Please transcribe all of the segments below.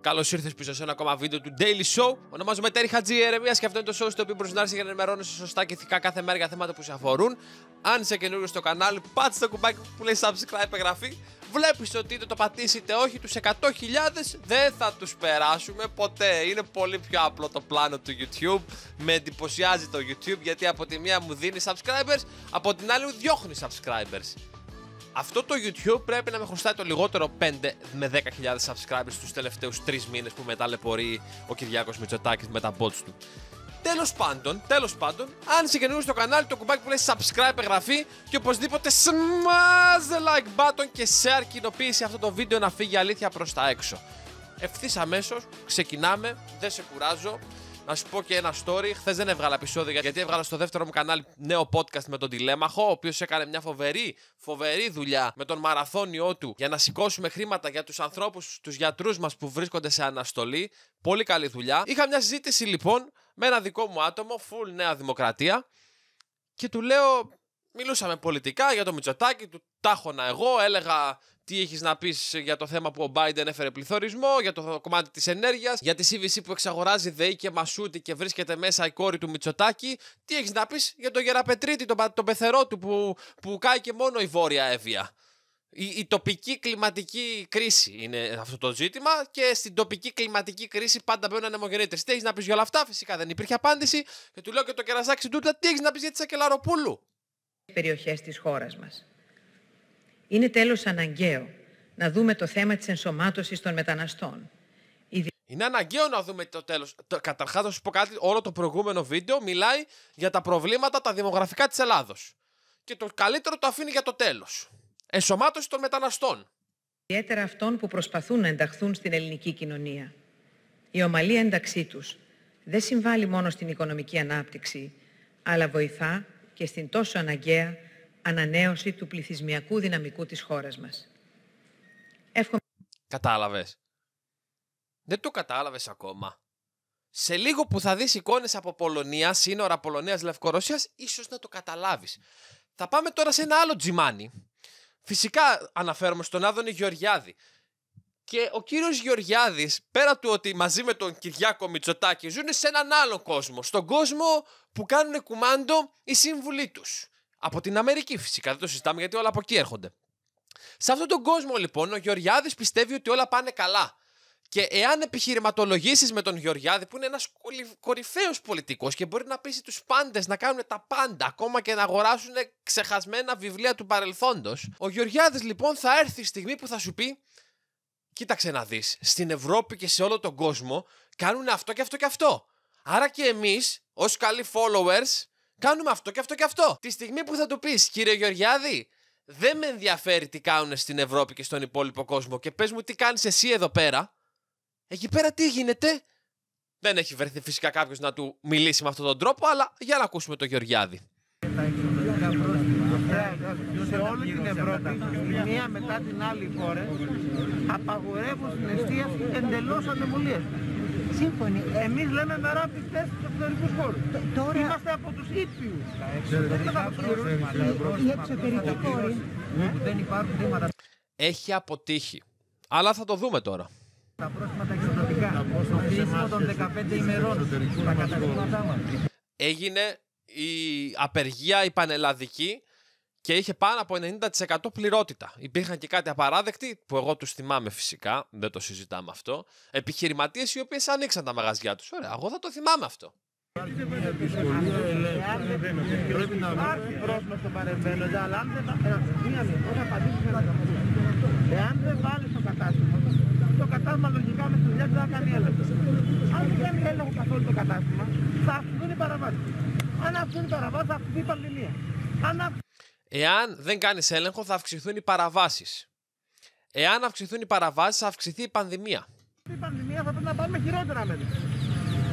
Καλώς ήρθες πίσω σε ένα ακόμα βίντεο του Daily Show. Ονομάζομαι Τέρι Χατζή Ερεμία και αυτό είναι το show στο οποίο προσδιορίζει για να ενημερώνεσαι σωστά και ηθικά κάθε μέρα για θέματα που σε αφορούν. Αν είσαι καινούριο στο κανάλι, πάτσε το κουμπάκι που λέει subscribe εγγραφή. Βλέπεις ότι είτε το πατήσετε όχι, τους 100.000 δεν θα τους περάσουμε ποτέ. Είναι πολύ πιο απλό το πλάνο του YouTube. Με εντυπωσιάζει το YouTube γιατί από τη μία μου δίνει subscribers, από την άλλη μου διώχνει subscribers. Αυτό το YouTube πρέπει να με χρωστάει το λιγότερο 5 με 10.000 subscribers τους τελευταίους 3 μήνες που λεπορεί ο Κυριάκος Μητσοτάκης με τα bots του. Τέλος πάντων, τέλος πάντων, αν είσαι καινούριο στο κανάλι, το κουμπάκι που λέει subscribe εγγραφή και οπωσδήποτε smash the like button και share κοινοποίηση αυτό το βίντεο να φύγει αλήθεια προς τα έξω. Ευθύς αμέσως ξεκινάμε, δεν σε κουράζω να σου πω και ένα story. Χθες δεν έβγαλα επεισόδιο γιατί έβγαλα στο δεύτερο μου κανάλι νέο podcast με τον Τηλέμαχο, ο οποίος έκανε μια φοβερή, φοβερή δουλειά με τον μαραθώνιό του για να σηκώσουμε χρήματα για τους ανθρώπους, τους γιατρούς μας που βρίσκονται σε αναστολή. Πολύ καλή δουλειά. Είχα μια συζήτηση λοιπόν με ένα δικό μου άτομο, full Νέα Δημοκρατία, και του λέω, μιλούσαμε πολιτικά για το Μητσοτάκι, του τάχωνα εγώ, έλεγα τι έχεις να πεις για το θέμα που ο Biden έφερε πληθωρισμό, για το κομμάτι της ενέργειας, για τη CVC που εξαγοράζει ΔΕΗ και μασούτη και βρίσκεται μέσα η κόρη του Μητσοτάκη. Τι έχεις να πεις για τον Γεραπετρίτη, τον, τον πεθερό του που, που κάει και μόνο η βόρεια Εύβοια. Η, τοπική κλιματική κρίση είναι αυτό το ζήτημα και στην τοπική κλιματική κρίση πάντα μπαίνουν ανεμογεννήτρες. Τι έχεις να πεις για όλα αυτά, φυσικά δεν υπήρχε απάντηση. Και του λέω και το κερασάκι του, τι έχεις να πεις για τη Σακελαροπούλου. Περιοχές της χώρας μας. Είναι τέλος αναγκαίο να δούμε το θέμα της ενσωμάτωσης των μεταναστών. Είναι αναγκαίο να δούμε το τέλος. Καταρχάς, θα σου πω κάτι. Όλο το προηγούμενο βίντεο μιλάει για τα προβλήματα τα δημογραφικά της Ελλάδος. Και το καλύτερο το αφήνει για το τέλος. Ενσωμάτωση των μεταναστών. Ιδιαίτερα αυτών που προσπαθούν να ενταχθούν στην ελληνική κοινωνία. Η ομαλή ένταξή τους δεν συμβάλλει μόνο στην οικονομική ανάπτυξη, αλλά βοηθά και στην τόσο αναγκαία ανανέωση του πληθυσμιακού δυναμικού της χώρας μας. Εύχομαι... Κατάλαβες. Δεν το κατάλαβες ακόμα. Σε λίγο που θα δεις εικόνες από Πολωνία, σύνορα Πολωνίας, Λευκορωσίας, ίσως να το καταλάβεις. Θα πάμε τώρα σε ένα άλλο τζιμάνι. Φυσικά αναφέρομαι στον Άδωνη Γεωργιάδη. Και ο κύριος Γεωργιάδης, πέρα του ότι μαζί με τον Κυριάκο Μητσοτάκη ζουν σε έναν άλλο κόσμο. Στον κόσμο που κάνουν κουμάντο οι σύμβουλοι τους. Από την Αμερική φυσικά, δεν το συζητάμε γιατί όλα από εκεί έρχονται. Σε αυτόν τον κόσμο λοιπόν ο Γεωργιάδης πιστεύει ότι όλα πάνε καλά. Και εάν επιχειρηματολογήσεις με τον Γεωργιάδη, που είναι ένας κορυφαίος πολιτικός και μπορεί να πείσει τους πάντες να κάνουν τα πάντα, ακόμα και να αγοράσουν ξεχασμένα βιβλία του παρελθόντος, ο Γεωργιάδης λοιπόν θα έρθει η στιγμή που θα σου πει: Κοίταξε να δεις, στην Ευρώπη και σε όλο τον κόσμο κάνουν αυτό και αυτό και αυτό. Άρα και εμείς, ως καλοί followers, Κάνουμε αυτό και αυτό και αυτό. Τη στιγμή που θα του πεις, κύριε Γεωργιάδη, δεν με ενδιαφέρει τι κάνουν στην Ευρώπη και στον υπόλοιπο κόσμο και πες μου τι κάνεις εσύ εδώ πέρα. Εκεί πέρα τι γίνεται. Δεν έχει βρεθεί φυσικά κάποιος να του μιλήσει με αυτόν τον τρόπο, αλλά για να ακούσουμε τον Γεωργιάδη. Σε όλη την Ευρώπη, μία μετά την άλλη χώρα, απαγορεύουν στην εστίαση εντελώ ανεμβολία. Σύμφωνοι. Εμείς λέμε με θέση του εξωτερικούς χώρους. Τώρα... Είμαστε από τους ήπιους. Οι εξωτερικοί χώροι. Ε? Δεν υπάρχουν Έχει αποτύχει. Αλλά θα το δούμε τώρα. Τα πρόσφατα τα το κλείσιμο των 15 ημερών, τα καταστήματά μας. Έγινε η απεργία η πανελλαδική και είχε πάνω από 90% πληρότητα. Υπήρχαν και κάτι απαράδεκτοι, που εγώ τους θυμάμαι φυσικά, δεν το συζητάμε αυτό. Επιχειρηματίες οι οποίες ανοίξαν τα μαγαζιά τους. Ωραία, εγώ θα το θυμάμαι αυτό. Πρέπει να παρεμβαίνοντα, αλλά αν Εάν δεν βάλεις το κατάστημα, το κατάστημα λογικά με τη δουλειά δεν θα κάνεις έλεγχο. Αν δεν κάνει έλεγχο καθόλου το κατάστημα, θα αυξηθούν οι παραβάσεις. Αν αυξηθούν οι παραβάσεις, θα αυξηθεί η Εάν δεν κάνεις έλεγχο, θα αυξηθούν οι παραβάσεις. Εάν αυξηθούν οι παραβάσεις, θα αυξηθεί η πανδημία. Η πανδημία θα πρέπει να πάμε χειρότερα μέτρα.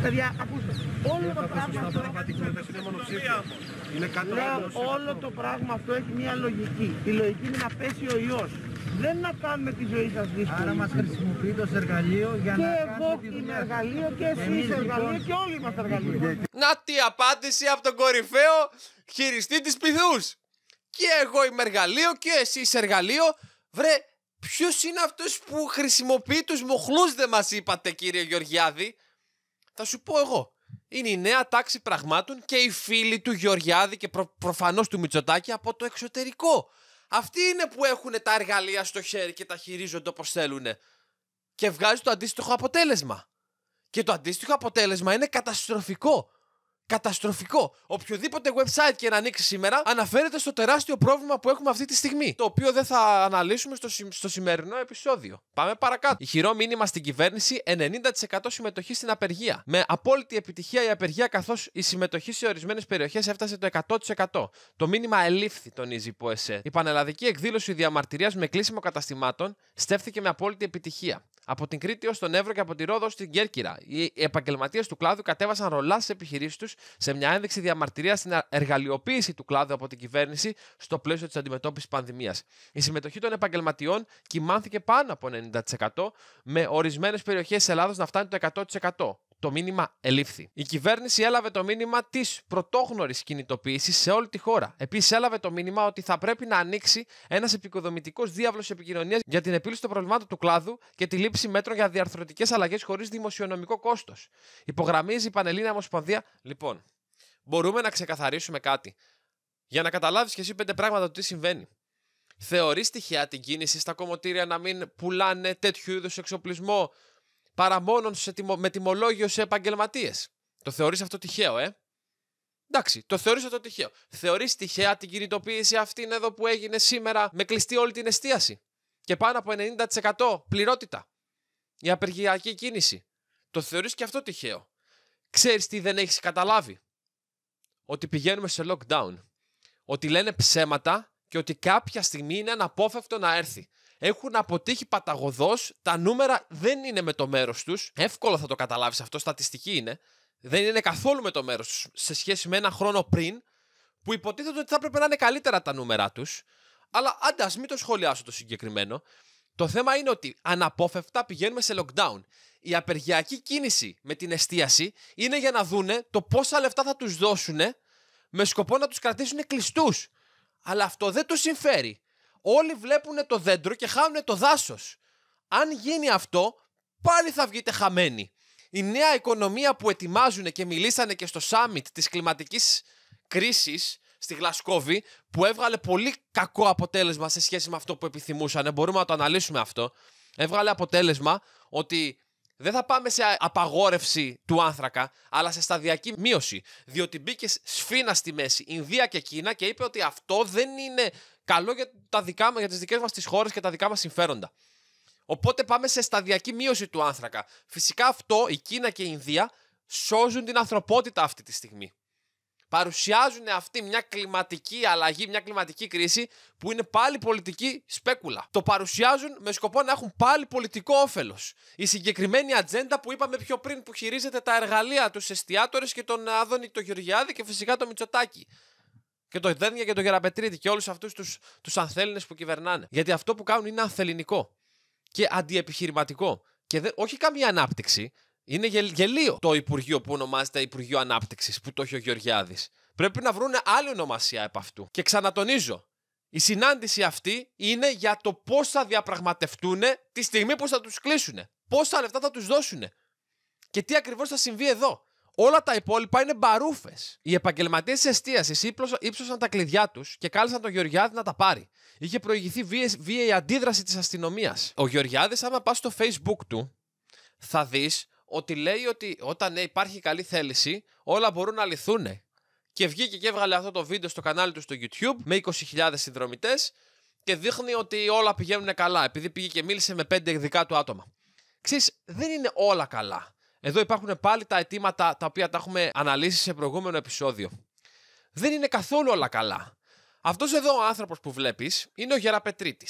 Παιδιά, ακούστε. Όλο το ε, πράγμα αυτό όλο το πράγμα αυτό έχει μια λογική. Η λογική είναι να πέσει ο ιός. Δεν να κάνουμε τη ζωή σας δύσκολη. Άρα μας χρησιμοποιείτε ως εργαλείο για και να Και εγώ είμαι εργαλείο και εσύ είσαι λοιπόν, εργαλείο και όλοι είμαστε εργαλείο. Να τι απάντηση από τον κορυφαίο χειριστή της πυθούς. Και εγώ είμαι εργαλείο και εσύ είσαι εργαλείο. Βρε, ποιος είναι αυτός που χρησιμοποιεί τους μοχλούς, δεν μας είπατε, κύριε Γεωργιάδη. Θα σου πω εγώ. Είναι η νέα τάξη πραγμάτων και οι φίλοι του Γεωργιάδη και προ, προφανώς του Μητσοτάκη από το εξωτερικό. Αυτοί είναι που έχουν τα εργαλεία στο χέρι και τα χειρίζονται όπως θέλουν. Και βγάζει το αντίστοιχο αποτέλεσμα. Και το αντίστοιχο αποτέλεσμα είναι καταστροφικό καταστροφικό. Οποιοδήποτε website και να ανοίξει σήμερα αναφέρεται στο τεράστιο πρόβλημα που έχουμε αυτή τη στιγμή. Το οποίο δεν θα αναλύσουμε στο, σι... σημερινό επεισόδιο. Πάμε παρακάτω. Ηχηρό μήνυμα στην κυβέρνηση: 90% συμμετοχή στην απεργία. Με απόλυτη επιτυχία η απεργία, καθώς η συμμετοχή σε ορισμένες περιοχές έφτασε το 100%. Το μήνυμα ελήφθη, τονίζει η ΠΟΕΣΕ. Η πανελλαδική εκδήλωση διαμαρτυρίας με κλείσιμο καταστημάτων στέφθηκε με απόλυτη επιτυχία. Από την Κρήτη ως τον Εύρο και από τη Ρόδο στην Κέρκυρα. Οι επαγγελματίες του κλάδου κατέβασαν ρολάς στις επιχειρήσεις τους σε μια ένδειξη διαμαρτυρίας στην εργαλειοποίηση του κλάδου από την κυβέρνηση στο πλαίσιο της αντιμετώπισης πανδημίας. Η συμμετοχή των επαγγελματιών κοιμάνθηκε πάνω από 90%, με ορισμένες περιοχές της Ελλάδα να φτάνει το 100% το μήνυμα ελήφθη. Η κυβέρνηση έλαβε το μήνυμα της πρωτόγνωρης κινητοποίησης σε όλη τη χώρα. Επίσης, έλαβε το μήνυμα ότι θα πρέπει να ανοίξει ένας επικοδομητικός διάβλος επικοινωνίας για την επίλυση των προβλημάτων του κλάδου και τη λήψη μέτρων για διαρθρωτικές αλλαγές χωρίς δημοσιονομικό κόστος. Υπογραμμίζει η Πανελλήνια Ομοσπονδία. Λοιπόν, μπορούμε να ξεκαθαρίσουμε κάτι. Για να καταλάβεις και εσύ πέντε πράγματα του τι συμβαίνει. Θεωρείς τυχαία την κίνηση στα κομμωτήρια να μην πουλάνε τέτοιου είδους εξοπλισμό παρά μόνο σε τιμο... με τιμολόγιο σε επαγγελματίες. Το θεωρείς αυτό τυχαίο, ε. Εντάξει, το θεωρείς αυτό τυχαίο. Θεωρείς τυχαία την κινητοποίηση αυτήν εδώ που έγινε σήμερα με κλειστή όλη την εστίαση. Και πάνω από 90% πληρότητα. Η απεργιακή κίνηση. Το θεωρείς και αυτό τυχαίο. Ξέρεις τι δεν έχεις καταλάβει. Ότι πηγαίνουμε σε lockdown. Ότι λένε ψέματα και ότι κάποια στιγμή είναι αναπόφευκτο να έρθει έχουν αποτύχει παταγωδός. Τα νούμερα δεν είναι με το μέρος τους. Εύκολο θα το καταλάβεις αυτό. Στατιστική είναι. Δεν είναι καθόλου με το μέρος τους σε σχέση με ένα χρόνο πριν, που υποτίθεται ότι θα έπρεπε να είναι καλύτερα τα νούμερα τους. Αλλά άντε, ας μην το σχολιάσω το συγκεκριμένο. Το θέμα είναι ότι αναπόφευκτα πηγαίνουμε σε lockdown. Η απεργιακή κίνηση με την εστίαση είναι για να δούνε το πόσα λεφτά θα τους δώσουν με σκοπό να τους κρατήσουν κλειστούς. Αλλά αυτό δεν του συμφέρει. Όλοι βλέπουν το δέντρο και χάνουν το δάσος. Αν γίνει αυτό, πάλι θα βγείτε χαμένοι. Η νέα οικονομία που ετοιμάζουν και μιλήσανε και στο summit της κλιματικής κρίσης στη Γλασκόβη που έβγαλε πολύ κακό αποτέλεσμα σε σχέση με αυτό που επιθυμούσαν. Μπορούμε να το αναλύσουμε αυτό. Έβγαλε αποτέλεσμα ότι δεν θα πάμε σε απαγόρευση του άνθρακα, αλλά σε σταδιακή μείωση. Διότι μπήκε σφίνα στη μέση, Ινδία και Κίνα, και είπε ότι αυτό δεν είναι καλό για, τα δικά, για τις δικές μας τις χώρες και τα δικά μας συμφέροντα. Οπότε πάμε σε σταδιακή μείωση του άνθρακα. Φυσικά αυτό, η Κίνα και η Ινδία σώζουν την ανθρωπότητα αυτή τη στιγμή παρουσιάζουν αυτή μια κλιματική αλλαγή, μια κλιματική κρίση που είναι πάλι πολιτική σπέκουλα. Το παρουσιάζουν με σκοπό να έχουν πάλι πολιτικό όφελος. Η συγκεκριμένη ατζέντα που είπαμε πιο πριν που χειρίζεται τα εργαλεία, τους εστιατόρε και τον Άδωνη, τον Γεωργιάδη και φυσικά το Μητσοτάκι. Και το Δένια και το Γεραπετρίτη και όλους αυτούς τους τους ανθέλινε που κυβερνάνε. Γιατί αυτό που κάνουν είναι ανθεληνικό και αντιεπιχειρηματικό. Και όχι καμία ανάπτυξη. Είναι γελίο το Υπουργείο που ονομάζεται Υπουργείο Ανάπτυξης που το έχει ο Γεωργιάδης. Πρέπει να βρουν άλλη ονομασία επ' αυτού. Και ξανατονίζω, η συνάντηση αυτή είναι για το πώς θα διαπραγματευτούν τη στιγμή που θα τους κλείσουν. Πόσα λεφτά θα τους δώσουν. Και τι ακριβώς θα συμβεί εδώ. Όλα τα υπόλοιπα είναι μπαρούφες. Οι επαγγελματίες της εστίασης ύψωσαν τα κλειδιά τους και κάλεσαν τον Γεωργιάδη να τα πάρει. Είχε προηγηθεί βία η αντίδραση της αστυνομίας. Ο Γεωργιάδης, άμα πας στο Facebook του, θα δεις ότι λέει ότι όταν ναι, υπάρχει καλή θέληση, όλα μπορούν να λυθούν. Και βγήκε και έβγαλε αυτό το βίντεο στο κανάλι του στο YouTube με 20.000 συνδρομητές και δείχνει ότι όλα πηγαίνουν καλά, επειδή πήγε και μίλησε με πέντε δικά του άτομα. Ξέρεις, δεν είναι όλα καλά. Εδώ υπάρχουν πάλι τα αιτήματα τα οποία τα έχουμε αναλύσει σε προηγούμενο επεισόδιο. Δεν είναι καθόλου όλα καλά. Αυτός εδώ ο άνθρωπος που βλέπεις είναι ο Γεραπετρίτης.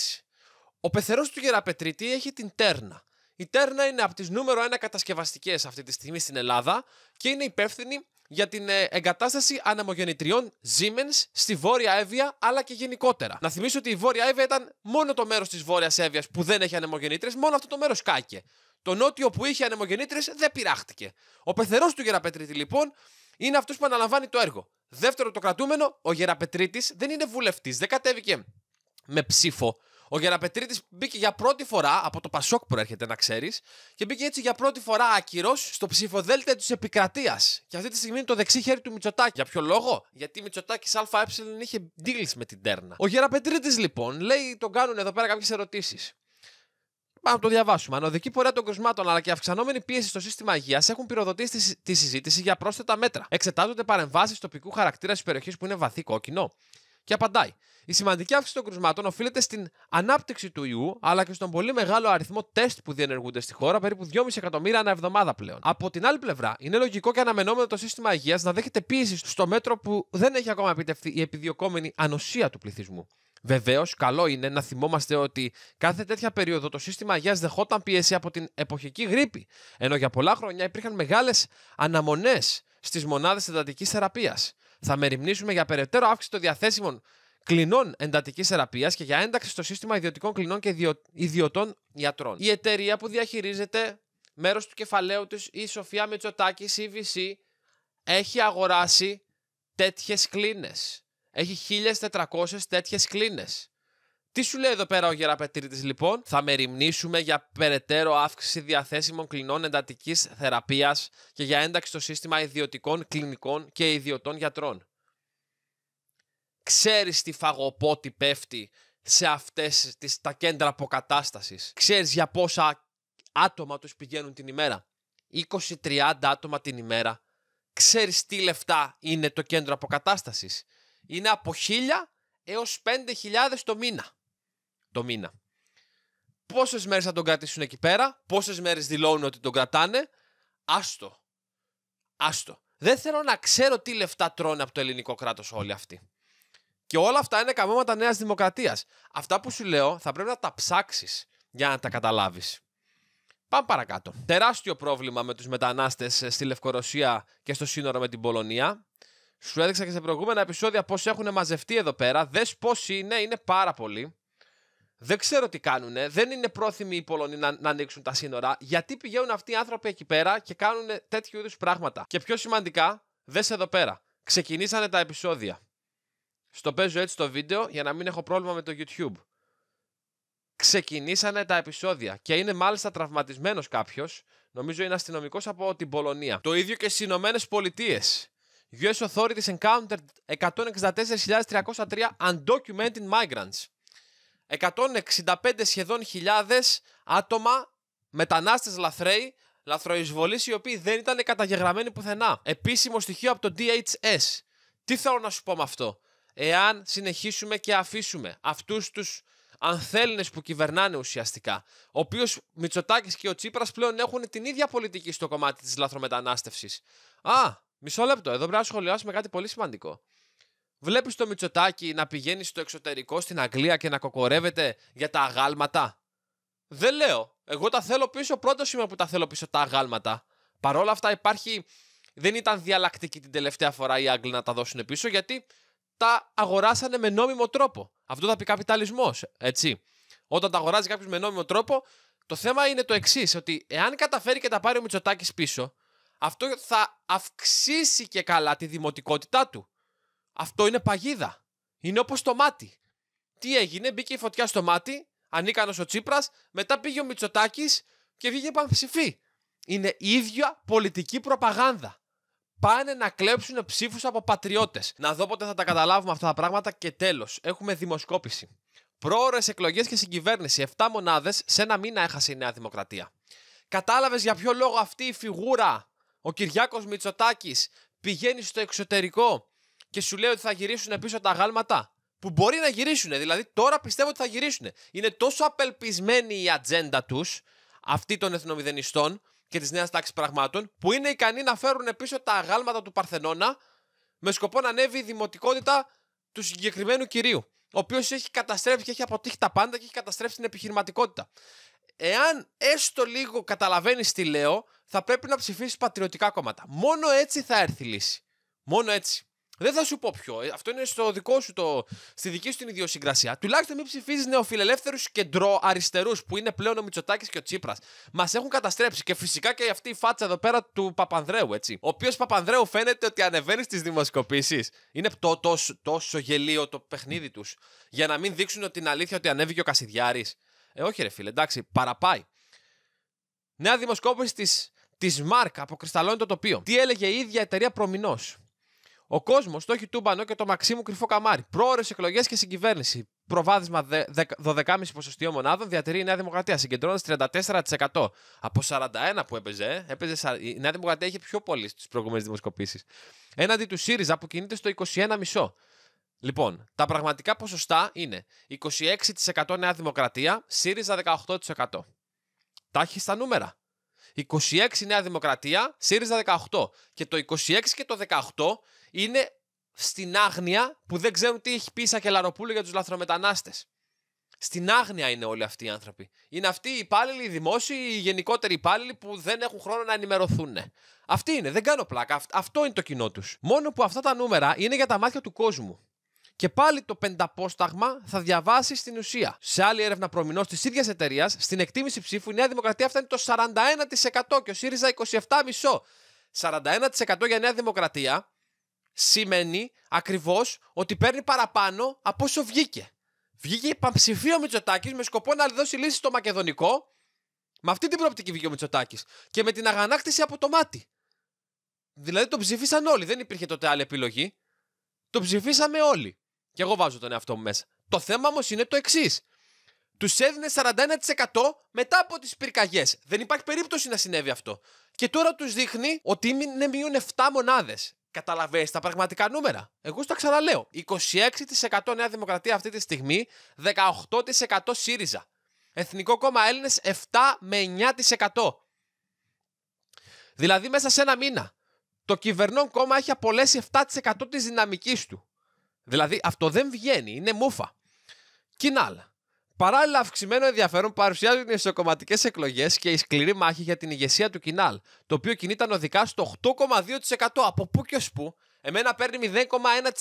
Ο πεθερός του Γεραπετρίτη έχει την τέρνα. Η Τέρνα είναι από τις νούμερο 1 κατασκευαστικές αυτή τη στιγμή στην Ελλάδα και είναι υπεύθυνη για την ε, εγκατάσταση ανεμογεννητριών Siemens στη Βόρεια Εύβοια αλλά και γενικότερα. Να θυμίσω ότι η Βόρεια Εύβοια ήταν μόνο το μέρος της Βόρειας Εύβοιας που δεν έχει ανεμογεννήτρες, μόνο αυτό το μέρος κάκε. Το νότιο που είχε ανεμογεννήτρες δεν πειράχτηκε. Ο πεθερός του Γεραπετρίτη λοιπόν είναι αυτός που αναλαμβάνει το έργο. Δεύτερο το κρατούμενο, ο Γεραπετρίτης δεν είναι βουλευτής, δεν κατέβηκε με ψήφο ο Γεραπετρίτης μπήκε για πρώτη φορά, από το Πασόκ έρχεται να ξέρεις, και μπήκε έτσι για πρώτη φορά άκυρος στο ψηφοδέλτιο της επικρατείας. Και αυτή τη στιγμή είναι το δεξί χέρι του Μητσοτάκη. Για ποιο λόγο? Γιατί Μητσοτάκης ΑΕ είχε deals με την τέρνα. Ο Γεραπετρίτης λοιπόν λέει, τον κάνουν εδώ πέρα κάποιες ερωτήσεις. Πάμε να το διαβάσουμε. Ανωδική πορεία των κρουσμάτων αλλά και αυξανόμενη πίεση στο σύστημα υγείας έχουν πυροδοτήσει τη συζήτηση για πρόσθετα μέτρα. Εξετάζονται παρεμβάσεις τοπικού χαρακτήρα της περιοχής που είναι βαθύ κόκκινο. Και απαντάει. Η σημαντική αύξηση των κρουσμάτων οφείλεται στην ανάπτυξη του ιού, αλλά και στον πολύ μεγάλο αριθμό τεστ που διενεργούνται στη χώρα, περίπου 2,5 εκατομμύρια ανά εβδομάδα πλέον. Από την άλλη πλευρά, είναι λογικό και αναμενόμενο το σύστημα υγείας να δέχεται πίεση στο μέτρο που δεν έχει ακόμα επιτευχθεί η επιδιωκόμενη ανοσία του πληθυσμού. Βεβαίως, καλό είναι να θυμόμαστε ότι κάθε τέτοια περίοδο το σύστημα υγείας δεχόταν πίεση από την εποχική γρήπη, ενώ για πολλά χρόνια υπήρχαν μεγάλες αναμονές στις μονάδες εντατικής θεραπείας. Θα μεριμνήσουμε για περαιτέρω αύξηση των διαθέσιμων κλινών εντατικής θεραπείας και για ένταξη στο σύστημα ιδιωτικών κλινών και ιδιωτών γιατρών. Η εταιρεία που διαχειρίζεται μέρος του κεφαλαίου της, η Σοφία Μετσοτάκη, CVC, έχει αγοράσει τέτοιες κλίνες. Έχει 1.400 τέτοιες κλίνες. Τι σου λέει εδώ πέρα ο Γεραπετρίτης, λοιπόν. Θα μεριμνήσουμε για περαιτέρω αύξηση διαθέσιμων κλινών εντατικής θεραπείας και για ένταξη στο σύστημα ιδιωτικών κλινικών και ιδιωτών γιατρών. Ξέρεις τι φαγοπότη πέφτει σε αυτές τα κέντρα αποκατάστασης. Ξέρεις για πόσα άτομα τους πηγαίνουν την ημέρα. 20-30 άτομα την ημέρα. ξέρεις τι λεφτά είναι το κέντρο αποκατάστασης. Είναι από 1000 έως 5.000 το μήνα το μήνα. Πόσες μέρες θα τον κρατήσουν εκεί πέρα, πόσες μέρες δηλώνουν ότι τον κρατάνε. Άστο. Άστο. Δεν θέλω να ξέρω τι λεφτά τρώνε από το ελληνικό κράτος όλοι αυτοί. Και όλα αυτά είναι καμώματα Νέας Δημοκρατίας. Αυτά που σου λέω θα πρέπει να τα ψάξεις για να τα καταλάβεις. Πάμε παρακάτω. Τεράστιο πρόβλημα με τους μετανάστες στη Λευκορωσία και στο σύνορο με την Πολωνία. Σου έδειξα και σε προηγούμενα επεισόδια πώς έχουν μαζευτεί εδώ πέρα. Δες πώς είναι, είναι πάρα πολλοί. Δεν ξέρω τι κάνουν. Δεν είναι πρόθυμοι οι Πολωνοί να, να ανοίξουν τα σύνορα. Γιατί πηγαίνουν αυτοί οι άνθρωποι εκεί πέρα και κάνουν τέτοιου είδους πράγματα. Και πιο σημαντικά, δες εδώ πέρα. Ξεκινήσανε τα επεισόδια. Στο παίζω έτσι το βίντεο για να μην έχω πρόβλημα με το YouTube. Ξεκινήσανε τα επεισόδια και είναι μάλιστα τραυματισμένος κάποιος. Νομίζω είναι αστυνομικός από την Πολωνία. Το ίδιο και στις Ηνωμένες Πολιτείες. US authorities encountered 164.303 undocumented migrants. 165 σχεδόν χιλιάδες άτομα, μετανάστες λαθρέοι, λαθροεισβολείς οι οποίοι δεν ήταν καταγεγραμμένοι πουθενά. Επίσημο στοιχείο από το DHS. Τι θέλω να σου πω με αυτό. Εάν συνεχίσουμε και αφήσουμε αυτούς τους ανθέλνε που κυβερνάνε ουσιαστικά. Ο οποίος Μητσοτάκης και ο Τσίπρας πλέον έχουν την ίδια πολιτική στο κομμάτι της λαθρομετανάστευσης. Α, μισό λεπτό, εδώ πρέπει να σχολιάσουμε κάτι πολύ σημαντικό. Βλέπεις το Μητσοτάκι να πηγαίνει στο εξωτερικό στην Αγγλία και να κοκορεύεται για τα αγάλματα. Δεν λέω. Εγώ τα θέλω πίσω. Πρώτο είμαι που τα θέλω πίσω τα αγάλματα. Παρόλα αυτά υπάρχει. Δεν ήταν διαλλακτική την τελευταία φορά οι Άγγλοι να τα δώσουν πίσω γιατί τα αγοράσανε με νόμιμο τρόπο. Αυτό θα πει καπιταλισμός. Έτσι. Όταν τα αγοράζει κάποιος με νόμιμο τρόπο, το θέμα είναι το εξής: Ότι εάν καταφέρει και τα πάρει ο Μητσοτάκης πίσω, αυτό θα αυξήσει και καλά τη δημοτικότητά του. Αυτό είναι παγίδα. Είναι όπως το μάτι. Τι έγινε, μπήκε η φωτιά στο μάτι, ανίκανος ο Τσίπρας, μετά πήγε ο Μητσοτάκης και βγήκε πανψηφί. Είναι ίδια πολιτική προπαγάνδα. Πάνε να κλέψουν ψήφους από πατριώτες. Να δω πότε θα τα καταλάβουμε αυτά τα πράγματα και τέλος. Έχουμε δημοσκόπηση. Πρόορε εκλογές και συγκυβέρνηση. 7 μονάδες σε ένα μήνα έχασε η Νέα Δημοκρατία. Κατάλαβες για ποιο λόγο αυτή η φιγούρα, ο Κυριάκος Μητσοτάκης, πηγαίνει στο εξωτερικό και σου λέει ότι θα γυρίσουν πίσω τα γάλματα. Που μπορεί να γυρίσουν. Δηλαδή τώρα πιστεύω ότι θα γυρίσουν. Είναι τόσο απελπισμένη η ατζέντα τους, αυτή των εθνομηδενιστών και της νέας τάξης πραγμάτων, που είναι ικανοί να φέρουν πίσω τα αγάλματα του Παρθενώνα με σκοπό να ανέβει η δημοτικότητα του συγκεκριμένου κυρίου. Ο οποίος έχει καταστρέψει και έχει αποτύχει τα πάντα και έχει καταστρέψει την επιχειρηματικότητα. Εάν έστω λίγο καταλαβαίνεις τι λέω, θα πρέπει να ψηφίσεις πατριωτικά κόμματα. Μόνο έτσι θα έρθει λύση. Μόνο έτσι. Δεν θα σου πω ποιο. Ε, αυτό είναι στο δικό σου το, στη δική σου την ιδιοσυγκρασία. Τουλάχιστον μην ψηφίζεις νεοφιλελεύθερους κεντροαριστερού που είναι πλέον ο Μητσοτάκης και ο Τσίπρας. Μας έχουν καταστρέψει και φυσικά και αυτή η φάτσα εδώ πέρα του Παπανδρέου, έτσι. Ο οποίος Παπανδρέου φαίνεται ότι ανεβαίνει στις δημοσκοπήσεις. Είναι το, τόσο, τόσο γελίο το παιχνίδι τους. Για να μην δείξουν την αλήθεια ότι ανέβηκε ο Κασιδιάρης. Ε, όχι, ρε φίλε, εντάξει, παραπάει. Νέα δημοσκόπηση της Της Μάρκα αποκρισταλώνει το τοπίο. Τι έλεγε η ίδια εταιρεία προμηνός. Ο κόσμος το έχει τούμπανο και το μαξί μου κρυφό καμάρι. Πρόορε εκλογές και συγκυβέρνηση. Προβάδισμα 12,5 ποσοστιαίων μονάδων διατηρεί η Νέα Δημοκρατία, συγκεντρώνοντας 34%. Από 41 που έπαιζε, έπαιζε η Νέα Δημοκρατία είχε πιο πολύ στι προηγούμενες δημοσκοπήσεις. Έναντι του ΣΥΡΙΖΑ που κινείται στο 21,5. Λοιπόν, τα πραγματικά ποσοστά είναι 26% Νέα Δημοκρατία, ΣΥΡΙΖΑ 18%. Τα έχει στα νούμερα. 26 Νέα Δημοκρατία, ΣΥΡΙΖΑ 18. Και το 26 και το 18 είναι στην άγνοια που δεν ξέρουν τι έχει πει η Σακελαροπούλου για τους λαθρομετανάστες. Στην άγνοια είναι όλοι αυτοί οι άνθρωποι. Είναι αυτοί οι υπάλληλοι, οι δημόσιοι, οι γενικότεροι υπάλληλοι που δεν έχουν χρόνο να ενημερωθούν. Αυτοί είναι, δεν κάνω πλάκα. Αυτό είναι το κοινό τους. Μόνο που αυτά τα νούμερα είναι για τα μάτια του κόσμου. Και πάλι το πενταπόσταγμα θα διαβάσει στην ουσία. Σε άλλη έρευνα προμηνός της ίδιας εταιρείας, στην εκτίμηση ψήφου, η Νέα Δημοκρατία φτάνει το 41% και ο ΣΥΡΙΖΑ 27,5%. 41% για Νέα Δημοκρατία σημαίνει ακριβώς ότι παίρνει παραπάνω από όσο βγήκε. Βγήκε υπαμψηφίο Μητσοτάκης με σκοπό να δώσει λύση στο Μακεδονικό. Με αυτή την προοπτική βγήκε ο Μητσοτάκης. Και με την αγανάκτηση από το μάτι. Δηλαδή τον ψηφίσαν όλοι. Δεν υπήρχε τότε άλλη επιλογή. Το ψηφίσαμε όλοι. Και εγώ βάζω τον εαυτό μου μέσα. Το θέμα όμως είναι το εξής. Τους έδινε 41% μετά από τις πυρκαγιές. Δεν υπάρχει περίπτωση να συνέβη αυτό. Και τώρα τους δείχνει ότι είναι μείον 7 μονάδε. Καταλαβαίνει τα πραγματικά νούμερα. Εγώ στα ξαναλέω. 26% Νέα Δημοκρατία αυτή τη στιγμή, 18% ΣΥΡΙΖΑ. Εθνικό Κόμμα Έλληνες 7 με 9%. Δηλαδή μέσα σε ένα μήνα το κυβερνών κόμμα έχει απολέσει 7% της δυναμικής του. Δηλαδή αυτό δεν βγαίνει, είναι μούφα. Κοινάλα. Παράλληλα, αυξημένο ενδιαφέρον παρουσιάζουν οι ισοκομματικέ εκλογές και η σκληρή μάχη για την ηγεσία του Κινάλ, το οποίο κινείται οδικά στο 8,2%. Από πού και ως πού. Εμένα παίρνει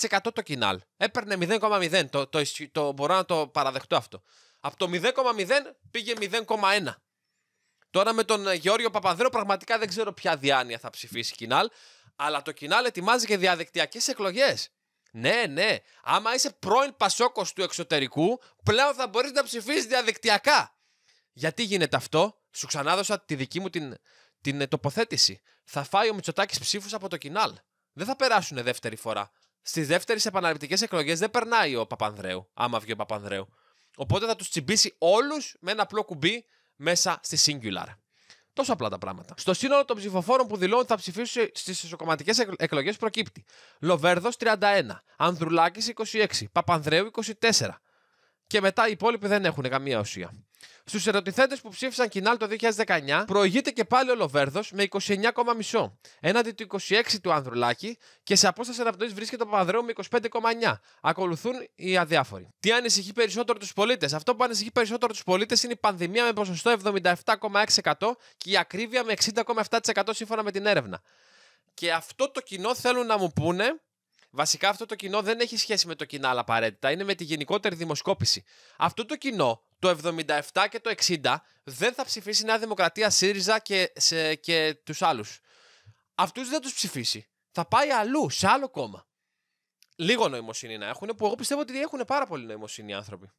0,1% το Κινάλ. Έπαιρνε 0,0. Το, το, μπορώ να το παραδεχτώ αυτό. Από το 0,0 πήγε 0,1. Τώρα με τον Γεώργιο Παπαδρέο πραγματικά δεν ξέρω ποια διάνοια θα ψηφίσει Κινάλ, αλλά το Κινάλ ετοιμάζει και διαδικτυακές εκλογές. Ναι, ναι. Άμα είσαι πρώην πασόκος του εξωτερικού, πλέον θα μπορείς να ψηφίσεις διαδικτυακά. Γιατί γίνεται αυτό, σου ξανάδωσα τη δική μου την, την ε, τοποθέτηση. Θα φάει ο Μητσοτάκης ψήφους από το κοινάλ. Δεν θα περάσουν δεύτερη φορά. Στις δεύτερες επαναληπτικές εκλογές δεν περνάει ο Παπανδρέου, άμα βγει ο Παπανδρέου. Οπότε θα τους τσιμπήσει όλους με ένα απλό κουμπί μέσα στη Singular. Τόσο απλά τα πράγματα. Στο σύνολο των ψηφοφόρων που δηλώνουν θα ψηφίσουν στις ισοκομματικέ εκλογές προκύπτει Λοβέρδος 31, Ανδρουλάκη 26, Παπανδρέου 24. Και μετά οι υπόλοιποι δεν έχουν καμία ουσία. Στους ερωτηθέντες που ψήφισαν κοινάλ το 2019, προηγείται και πάλι ο Λοβέρδος με 29,5 έναντι του 26 του Ανδρουλάκη και σε απόσταση αναπνοής βρίσκεται ο Παπαδρέου με 25,9. Ακολουθούν οι αδιάφοροι. Τι ανησυχεί περισσότερο τους πολίτες. Αυτό που ανησυχεί περισσότερο τους πολίτες είναι η πανδημία με ποσοστό 77,6% και η ακρίβεια με 60,7% σύμφωνα με την έρευνα. Και αυτό το κοινό θέλουν να μου πούνε Βασικά αυτό το κοινό δεν έχει σχέση με το κοινάλ απαραίτητα, είναι με τη γενικότερη δημοσκόπηση. Αυτό το κοινό το 77 και το 60 δεν θα ψηφίσει Νέα Δημοκρατία, ΣΥΡΙΖΑ και, σε, και τους άλλους. Αυτούς δεν τους ψηφίσει. Θα πάει αλλού, σε άλλο κόμμα. Λίγο νοημοσύνη να έχουν, που εγώ πιστεύω ότι έχουν πάρα πολύ νοημοσύνη οι άνθρωποι.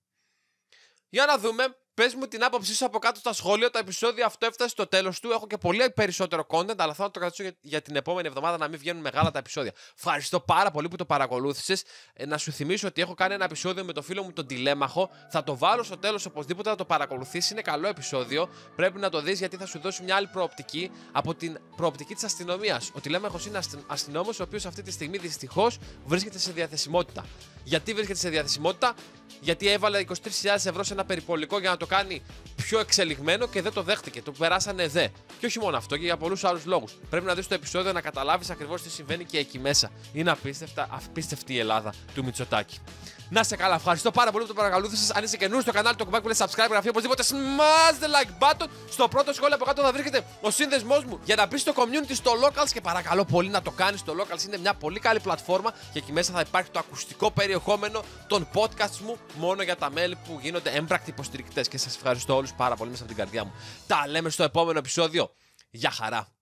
Για να δούμε Πες μου την άποψή σου από κάτω στα σχόλια. Το επεισόδιο αυτό έφτασε στο τέλος του. Έχω και πολύ περισσότερο content, αλλά θα το κρατήσω για την επόμενη εβδομάδα να μην βγαίνουν μεγάλα τα επεισόδια. Ευχαριστώ πάρα πολύ που το παρακολούθησες. Ε, να σου θυμίσω ότι έχω κάνει ένα επεισόδιο με το φίλο μου τον Τηλέμαχο. Θα το βάλω στο τέλος οπωσδήποτε να το παρακολουθήσει. Είναι καλό επεισόδιο. Πρέπει να το δεις γιατί θα σου δώσει μια άλλη προοπτική από την προοπτική της αστυνομίας. Ο Τηλέμαχος είναι αστυνόμος, ο οποίος αυτή τη στιγμή δυστυχώς βρίσκεται σε διαθεσιμότητα. Γιατί βρίσκεται σε διαθεσιμότητα, γιατί έβαλε 23.000 ευρώ σε ένα περιπολικό για να το κάνει πιο εξελιγμένο και δεν το δέχτηκε. Το περάσανε δε. Και όχι μόνο αυτό, και για πολλούς άλλους λόγους. Πρέπει να δεις το επεισόδιο να καταλάβεις ακριβώς τι συμβαίνει και εκεί μέσα. Είναι απίστευτα, απίστευτη η Ελλάδα του Μιτσοτάκη. Να σε καλά, ευχαριστώ πάρα πολύ που το παρακολούθησες. Αν είσαι καινούριο στο κανάλι, το κουμπάκι που λέει subscribe, γραφείο οπωσδήποτε. Smash the like button. Στο πρώτο σχόλιο από κάτω θα βρίσκεται ο σύνδεσμός μου για να μπεις στο community στο Locals και παρακαλώ πολύ να το κάνεις. Το Locals είναι μια πολύ καλή πλατφόρμα και εκεί μέσα θα υπάρχει το ακουστικό περιεχόμενο των podcast μου μόνο για τα μέλη που γίνονται έμπρακτοι υποστηρικτές. Και σας ευχαριστώ όλους πάρα πολύ μέσα από την καρδιά μου. Τα λέμε στο επόμενο επεισόδιο. Γεια χαρά!